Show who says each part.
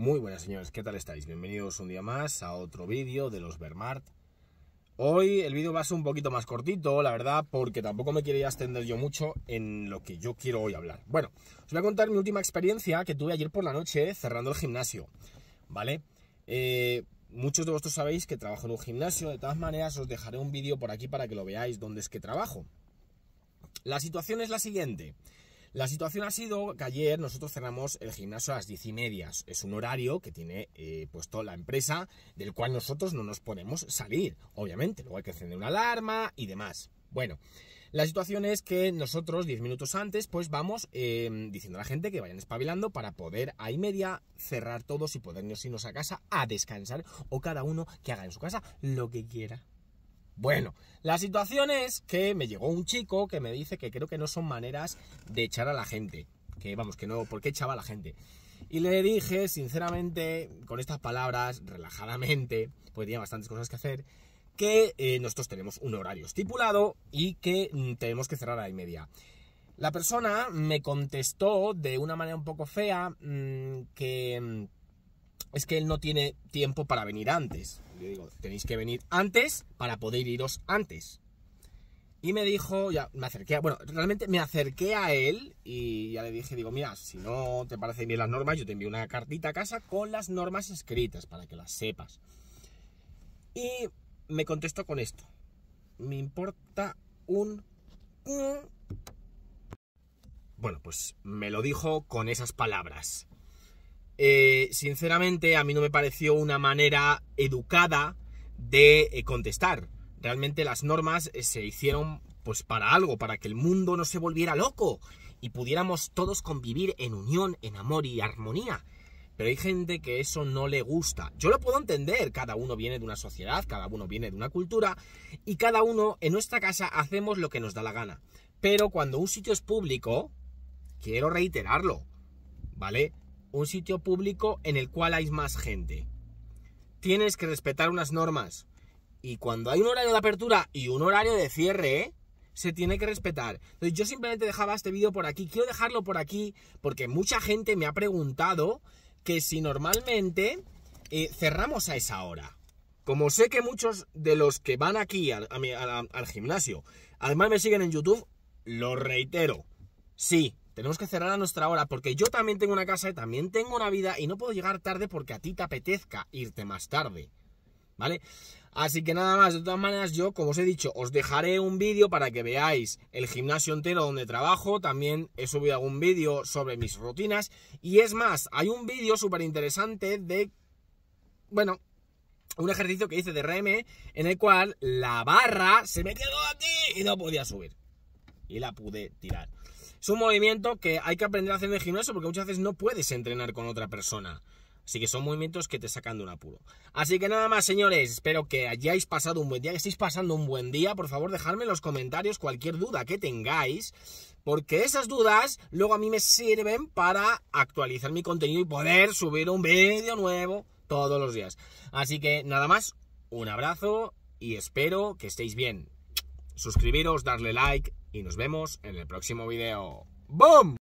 Speaker 1: Muy buenas señores, ¿qué tal estáis? Bienvenidos un día más a otro vídeo de los Vermart. Hoy el vídeo va a ser un poquito más cortito, la verdad, porque tampoco me quería extender yo mucho en lo que yo quiero hoy hablar. Bueno, os voy a contar mi última experiencia que tuve ayer por la noche cerrando el gimnasio, ¿vale? Eh, muchos de vosotros sabéis que trabajo en un gimnasio, de todas maneras os dejaré un vídeo por aquí para que lo veáis dónde es que trabajo. La situación es la siguiente. La situación ha sido que ayer nosotros cerramos el gimnasio a las diez y media. Es un horario que tiene eh, puesto la empresa, del cual nosotros no nos podemos salir, obviamente. Luego hay que encender una alarma y demás. Bueno, la situación es que nosotros, 10 minutos antes, pues vamos em, diciendo a la gente que vayan espabilando para poder a y media cerrar todos y podernos irnos a casa a descansar o cada uno que haga en su casa lo que quiera. Bueno, la situación es que me llegó un chico que me dice que creo que no son maneras de echar a la gente. Que vamos, que no, ¿por qué echaba a la gente? Y le dije, sinceramente, con estas palabras, relajadamente, porque tenía bastantes cosas que hacer, que eh, nosotros tenemos un horario estipulado y que mm, tenemos que cerrar a la media. La persona me contestó de una manera un poco fea mm, que mm, es que él no tiene tiempo para venir antes. Yo digo, tenéis que venir antes para poder iros antes. Y me dijo, ya me acerqué, bueno, realmente me acerqué a él y ya le dije, digo, mira, si no te parecen bien las normas, yo te envío una cartita a casa con las normas escritas para que las sepas. Y me contestó con esto. Me importa un... Bueno, pues me lo dijo con esas palabras. Eh, sinceramente a mí no me pareció una manera educada de eh, contestar. Realmente las normas eh, se hicieron pues para algo, para que el mundo no se volviera loco y pudiéramos todos convivir en unión, en amor y armonía. Pero hay gente que eso no le gusta. Yo lo puedo entender, cada uno viene de una sociedad, cada uno viene de una cultura y cada uno en nuestra casa hacemos lo que nos da la gana. Pero cuando un sitio es público, quiero reiterarlo, ¿vale? un sitio público en el cual hay más gente. Tienes que respetar unas normas. Y cuando hay un horario de apertura y un horario de cierre, se tiene que respetar. Entonces yo simplemente dejaba este vídeo por aquí. Quiero dejarlo por aquí porque mucha gente me ha preguntado que si normalmente eh, cerramos a esa hora. Como sé que muchos de los que van aquí al, al gimnasio, además me siguen en YouTube, lo reitero. Sí, tenemos que cerrar a nuestra hora porque yo también tengo una casa y también tengo una vida y no puedo llegar tarde porque a ti te apetezca irte más tarde. ¿Vale? Así que nada más, de todas maneras yo, como os he dicho, os dejaré un vídeo para que veáis el gimnasio entero donde trabajo, también he subido algún vídeo sobre mis rutinas y es más, hay un vídeo súper interesante de, bueno, un ejercicio que hice de RM en el cual la barra se me quedó aquí y no podía subir y la pude tirar. Es un movimiento que hay que aprender a hacer en el gimnasio porque muchas veces no puedes entrenar con otra persona. Así que son movimientos que te sacan de un apuro. Así que nada más, señores. Espero que hayáis pasado un buen día, que estéis pasando un buen día. Por favor, dejadme en los comentarios cualquier duda que tengáis. Porque esas dudas luego a mí me sirven para actualizar mi contenido y poder subir un vídeo nuevo todos los días. Así que nada más, un abrazo y espero que estéis bien. Suscribiros, darle like, y nos vemos en el próximo video. ¡Boom!